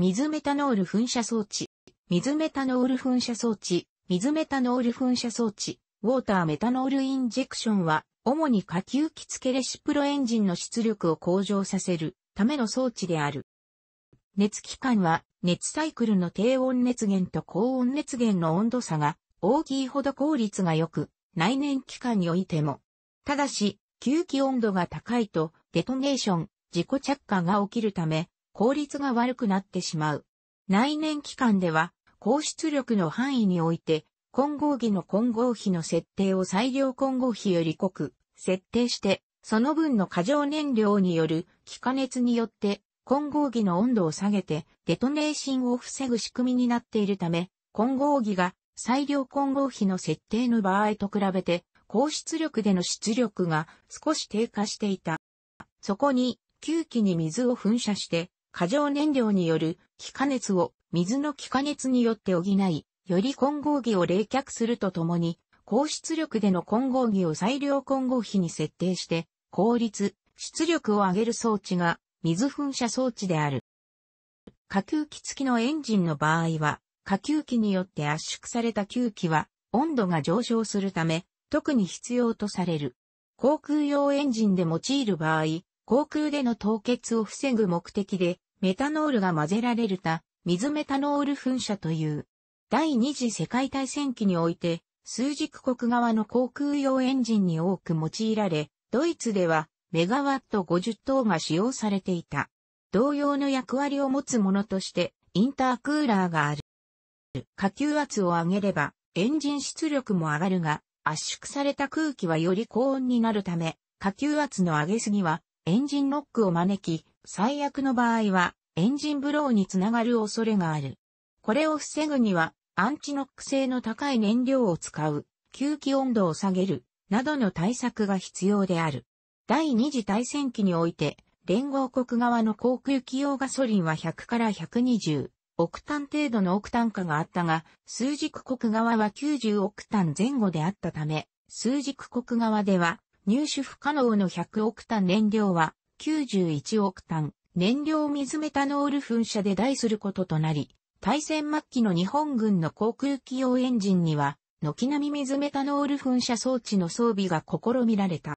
水メタノール噴射装置、水メタノール噴射装置、水メタノール噴射装置、ウォーターメタノールインジェクションは、主に下級機付けレシプロエンジンの出力を向上させるための装置である。熱機関は、熱サイクルの低温熱源と高温熱源の温度差が大きいほど効率が良く、内燃機関においても。ただし、吸気温度が高いと、デトネーション、自己着火が起きるため、効率が悪くなってしまう。内燃機関では、高出力の範囲において、混合儀の混合比の設定を最良混合比より濃く設定して、その分の過剰燃料による気化熱によって混合儀の温度を下げてデトネーションを防ぐ仕組みになっているため、混合儀が最良混合比の設定の場合と比べて、高出力での出力が少し低下していた。そこに、吸気に水を噴射して、過剰燃料による気化熱を水の気化熱によって補い、より混合儀を冷却するとともに、高出力での混合儀を最良混合比に設定して、効率、出力を上げる装置が水噴射装置である。下吸気付きのエンジンの場合は、下吸気によって圧縮された吸気は温度が上昇するため、特に必要とされる。航空用エンジンで用いる場合、航空での凍結を防ぐ目的で、メタノールが混ぜられるた、水メタノール噴射という。第二次世界大戦期において、数軸国側の航空用エンジンに多く用いられ、ドイツではメガワット50等が使用されていた。同様の役割を持つものとして、インタークーラーがある。下級圧を上げれば、エンジン出力も上がるが、圧縮された空気はより高温になるため、下級圧の上げすぎは、エンジンノックを招き、最悪の場合は、エンジンブローにつながる恐れがある。これを防ぐには、アンチノック性の高い燃料を使う、吸気温度を下げる、などの対策が必要である。第二次大戦期において、連合国側の航空機用ガソリンは100から120、億単程度の億単価があったが、数軸国側は90億単前後であったため、数軸国側では入手不可能の100億単燃料は91億単、燃料水メタノール噴射で台することとなり、対戦末期の日本軍の航空機用エンジンには、軒並み水メタノール噴射装置の装備が試みられた。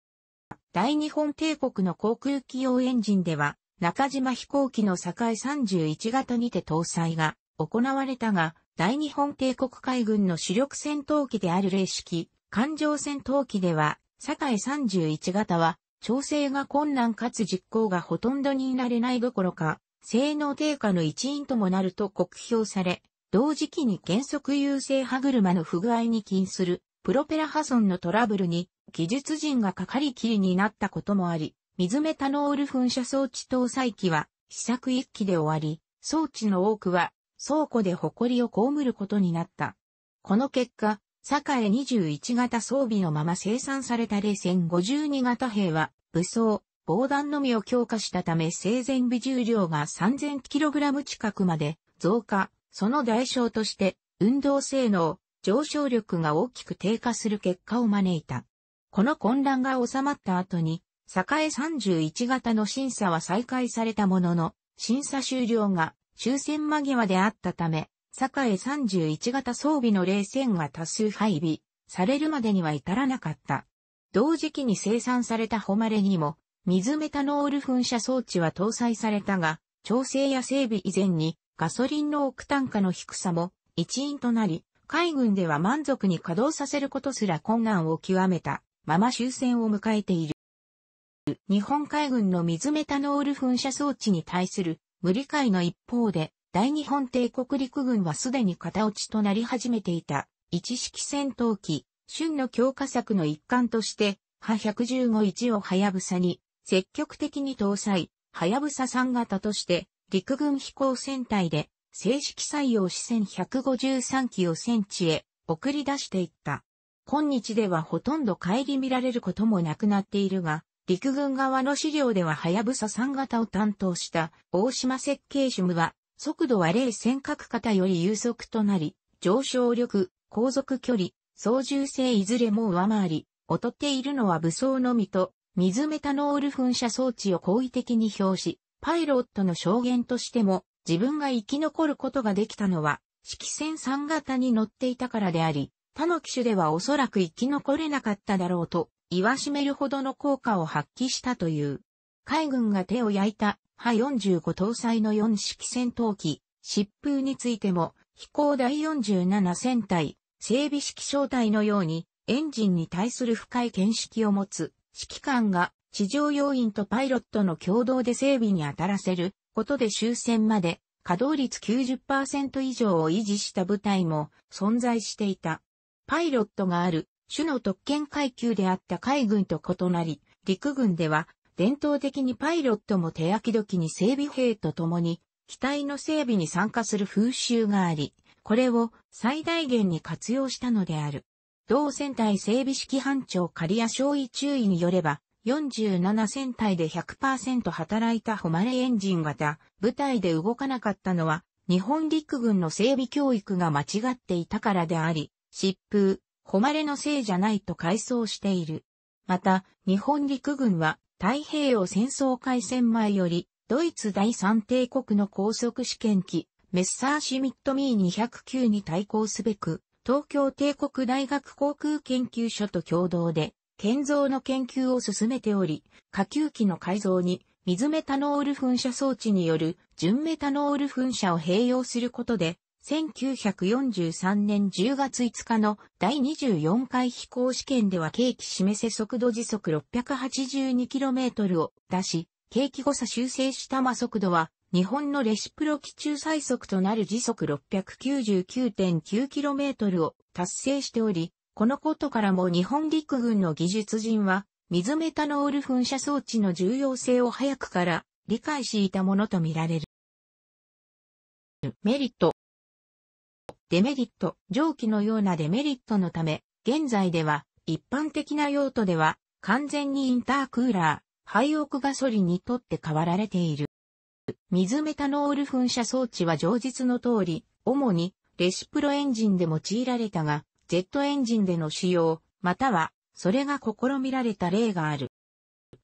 大日本帝国の航空機用エンジンでは、中島飛行機の境31型にて搭載が行われたが、大日本帝国海軍の主力戦闘機である例式、環状戦闘機では、境31型は調整が困難かつ実行がほとんどになれないどころか、性能低下の一因ともなると酷評され、同時期に原則優勢歯車の不具合に起因するプロペラ破損のトラブルに技術陣がかかりきりになったこともあり、水メタノール噴射装置搭載機は試作一機で終わり、装置の多くは倉庫で誇りを被ることになった。この結果、栄21型装備のまま生産された冷戦52型兵は、武装、防弾のみを強化したため生前備重量が 3000kg 近くまで増加、その代償として、運動性能、上昇力が大きく低下する結果を招いた。この混乱が収まった後に、栄31型の審査は再開されたものの、審査終了が終戦間際であったため、栄31型装備の冷戦が多数配備されるまでには至らなかった。同時期に生産された誉れにも、水メタノール噴射装置は搭載されたが、調整や整備以前にガソリンの億単価の低さも一因となり、海軍では満足に稼働させることすら困難を極めたまま終戦を迎えている。日本海軍の水メタノール噴射装置に対する無理解の一方で、大日本帝国陸軍はすでに型落ちとなり始めていた、一式戦闘機、春の強化策の一環として、派115-1をはやぶさに、積極的に搭載、はやぶさ3型として、陸軍飛行船隊で、正式採用し1153機を戦地へ送り出していった。今日ではほとんど帰り見られることもなくなっているが、陸軍側の資料でははやぶさ3型を担当した大島設計主務は速度は零線角型より有速となり、上昇力、航続距離、操縦性いずれも上回り、劣っているのは武装のみと、水メタノール噴射装置を好意的に表し、パイロットの証言としても、自分が生き残ることができたのは、式戦3型に乗っていたからであり、他の機種ではおそらく生き残れなかっただろうと、言わしめるほどの効果を発揮したという。海軍が手を焼いた、ハ45搭載の4式戦闘機、疾風についても、飛行第47戦隊、整備式小隊のように、エンジンに対する深い見識を持つ、指揮官が、地上要員とパイロットの共同で整備に当たらせる、ことで終戦まで、稼働率90%以上を維持した部隊も存在していた。パイロットがある、種の特権階級であった海軍と異なり、陸軍では伝統的にパイロットも手焼き時に整備兵と共に、機体の整備に参加する風習があり、これを最大限に活用したのである。同船体整備式班長リ谷少尉注意によれば、47船体で100%働いた誉れエンジン型、部隊で動かなかったのは、日本陸軍の整備教育が間違っていたからであり、疾風、誉れのせいじゃないと回想している。また、日本陸軍は太平洋戦争開戦前より、ドイツ第三帝国の高速試験機、メッサーシミットミー209に対抗すべく、東京帝国大学航空研究所と共同で、建造の研究を進めており、下級機の改造に、水メタノール噴射装置による純メタノール噴射を併用することで、1943年10月5日の第24回飛行試験では景気示せ速度時速 682km を出し、景気誤差修正した魔速度は日本のレシプロ機中最速となる時速 699.9km を達成しており、このことからも日本陸軍の技術人は、水メタノール噴射装置の重要性を早くから理解していたものとみられる。メリットデメリット、蒸気のようなデメリットのため、現在では一般的な用途では完全にインタークーラー、廃屋ガソリンにとって変わられている。水メタノール噴射装置は常実の通り、主にレシプロエンジンで用いられたが、ジェットエンジンでの使用、または、それが試みられた例がある。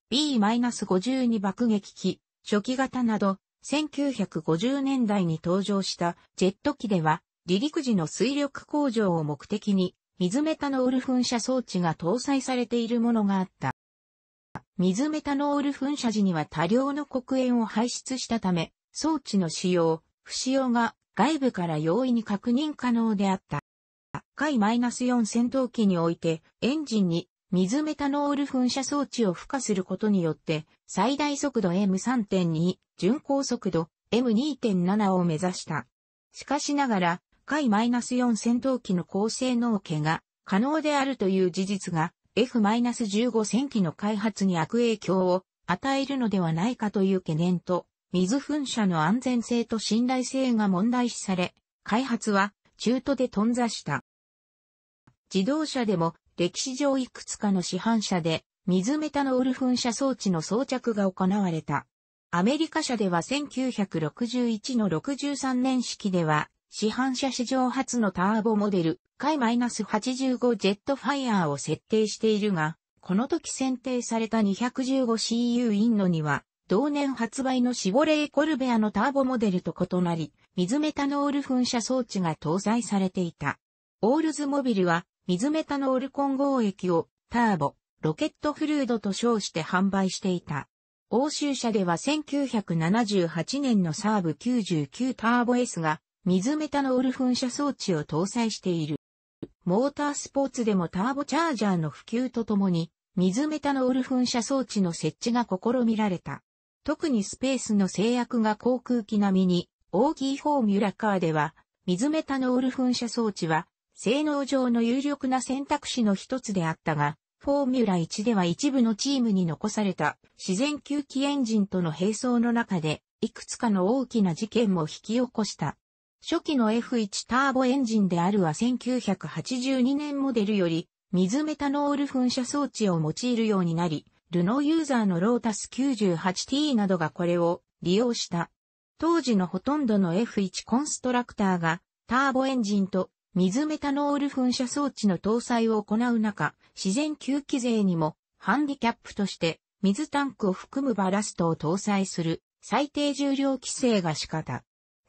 B-52 爆撃機、初期型など、1950年代に登場したジェット機では、離陸時の水力向上を目的に、水メタノール噴射装置が搭載されているものがあった。水メタノール噴射時には多量の黒煙を排出したため、装置の使用、不使用が外部から容易に確認可能であった。海 -4 戦闘機において、エンジンに水メタノール噴射装置を付加することによって、最大速度 M3.2、巡航速度 M2.7 を目指した。しかしながら、回 -4 戦闘機の高性能化が可能であるという事実が F-15 戦機の開発に悪影響を与えるのではないかという懸念と、水噴射の安全性と信頼性が問題視され、開発は中途で頓挫した。自動車でも歴史上いくつかの市販車で水メタノール噴射装置の装着が行われた。アメリカ車では1961の63年式では市販車史上初のターボモデル、海 -85 ジェットファイアーを設定しているが、この時選定された 215CU インノには、同年発売のシボレーコルベアのターボモデルと異なり、水メタノール噴射装置が搭載されていた。オールズモビルは、水メタノール混合液を、ターボ、ロケットフルードと称して販売していた。欧州車では1978年のサーブ99ターボ S が水メタノール噴射装置を搭載している。モータースポーツでもターボチャージャーの普及とともに、水メタノール噴射装置の設置が試みられた。特にスペースの制約が航空機並みに、大きいフォーミュラカーでは、水メタノール噴射装置は、性能上の有力な選択肢の一つであったが、フォーミュラ1では一部のチームに残された自然吸気エンジンとの並走の中で、いくつかの大きな事件も引き起こした。初期の F1 ターボエンジンであるは1982年モデルより水メタノール噴射装置を用いるようになり、ルノーユーザーのロータス 98T などがこれを利用した。当時のほとんどの F1 コンストラクターがターボエンジンと水メタノール噴射装置の搭載を行う中、自然吸気税にもハンディキャップとして水タンクを含むバラストを搭載する最低重量規制が仕方。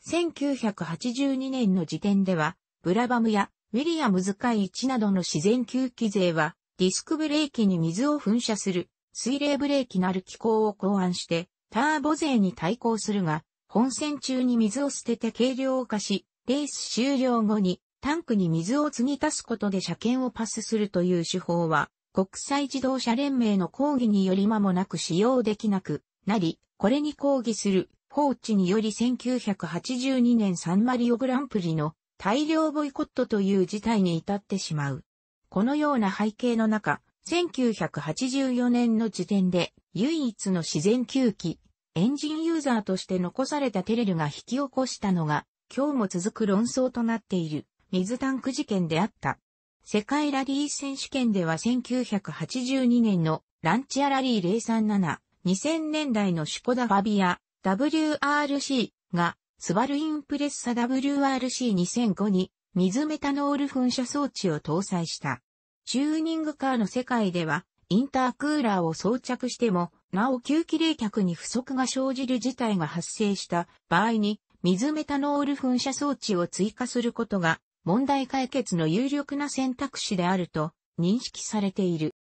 1982年の時点では、ブラバムやウィリアムズ海一などの自然吸気税は、ディスクブレーキに水を噴射する水冷ブレーキなる機構を考案して、ターボ税に対抗するが、本戦中に水を捨てて軽量化し、レース終了後にタンクに水を継ぎ足すことで車検をパスするという手法は、国際自動車連盟の抗議により間もなく使用できなくなり、これに抗議するーチにより1982年サンマリオグランプリの大量ボイコットという事態に至ってしまう。このような背景の中、1984年の時点で唯一の自然吸気、エンジンユーザーとして残されたテレルが引き起こしたのが、今日も続く論争となっている水タンク事件であった。世界ラリー選手権では1982年のランチアラリー037、2000年代のシュコダファビア、WRC がスバルインプレッサ WRC2005 に水メタノール噴射装置を搭載した。チューニングカーの世界ではインタークーラーを装着しても、なお吸気冷却に不足が生じる事態が発生した場合に、水メタノール噴射装置を追加することが問題解決の有力な選択肢であると認識されている。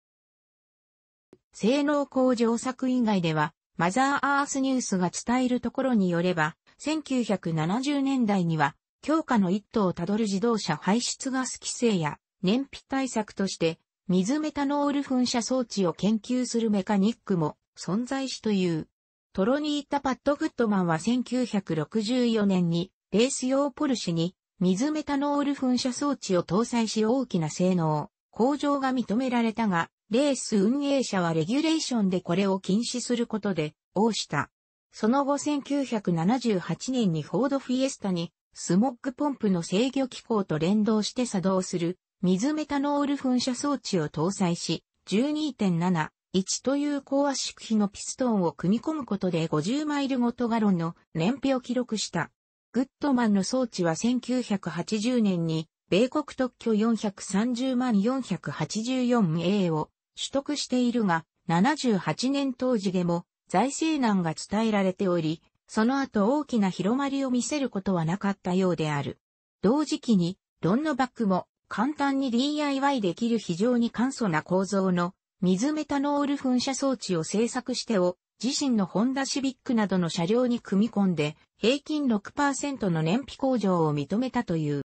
性能向上策以外では、マザーアースニュースが伝えるところによれば、1970年代には、強化の一途をたどる自動車排出ガス規制や燃費対策として、水メタノール噴射装置を研究するメカニックも存在しという。トロニータ・パッド・グッドマンは1964年にレース用ポルシに水メタノール噴射装置を搭載し大きな性能、向上が認められたが、レース運営者はレギュレーションでこれを禁止することで、応した。その後1978年にフォードフィエスタに、スモッグポンプの制御機構と連動して作動する、水メタノール噴射装置を搭載し、12.7、1という高圧縮比のピストンを組み込むことで50マイルごとガロンの燃費を記録した。グッドマンの装置は1980年に米国特許430万 484A を取得しているが、78年当時でも財政難が伝えられており、その後大きな広まりを見せることはなかったようである。同時期に、ロンのバックも簡単に DIY できる非常に簡素な構造の水メタノール噴射装置を製作してを自身のホンダシビックなどの車両に組み込んで平均6%の燃費向上を認めたという。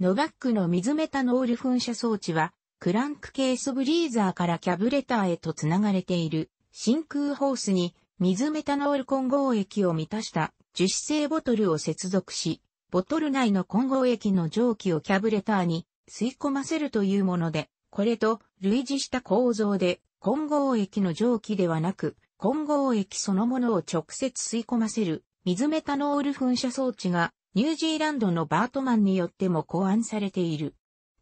ノバックの水メタノール噴射装置はクランクケースブリーザーからキャブレターへとつながれている真空ホースに水メタノール混合液を満たした樹脂製ボトルを接続し、ボトル内の混合液の蒸気をキャブレターに吸い込ませるというもので、これと類似した構造で混合液の蒸気ではなく混合液そのものを直接吸い込ませる水メタノール噴射装置がニュージーランドのバートマンによっても考案されている。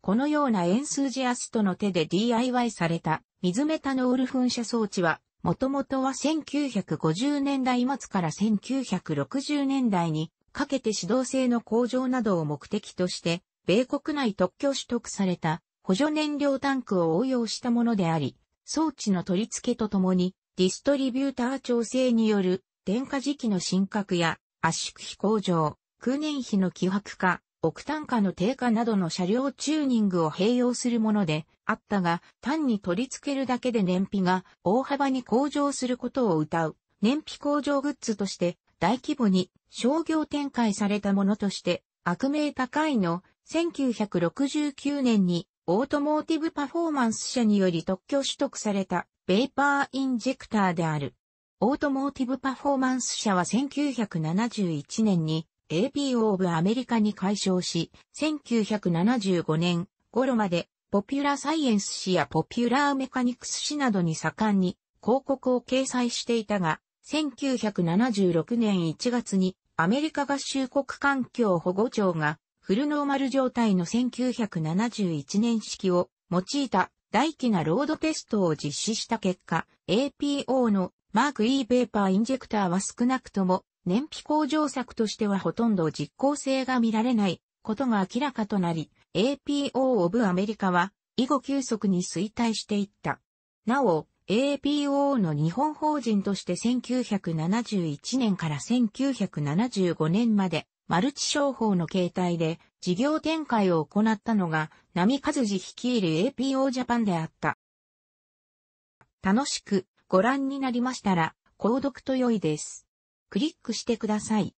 このような円数ジアストの手で DIY された水メタノール噴射装置は、もともとは1950年代末から1960年代にかけて指導性の向上などを目的として、米国内特許取得された補助燃料タンクを応用したものであり、装置の取り付けとともに、ディストリビューター調整による電化時期の進化や圧縮費向上、空燃費の希薄化、億単価の低下などの車両チューニングを併用するものであったが、単に取り付けるだけで燃費が大幅に向上することを謳う。燃費向上グッズとして大規模に商業展開されたものとして、悪名高いの1969年にオートモーティブパフォーマンス社により特許取得されたベーパーインジェクターである。オートモーティブパフォーマンス社は1971年に AP オ o ブアメリカに解消し、1975年頃までポピュラーサイエンス誌やポピュラーメカニクス誌などに盛んに広告を掲載していたが、1976年1月にアメリカ合衆国環境保護庁がフルノーマル状態の1971年式を用いた大規なロードテストを実施した結果、APO のマーク E ペーパーインジェクターは少なくとも燃費向上策としてはほとんど実効性が見られないことが明らかとなり、APO オブアメリカは以後急速に衰退していった。なお、APO の日本法人として1971年から1975年までマルチ商法の形態で事業展開を行ったのが、波和次率いる APO ジャパンであった。楽しくご覧になりましたら、購読と良いです。クリックしてください。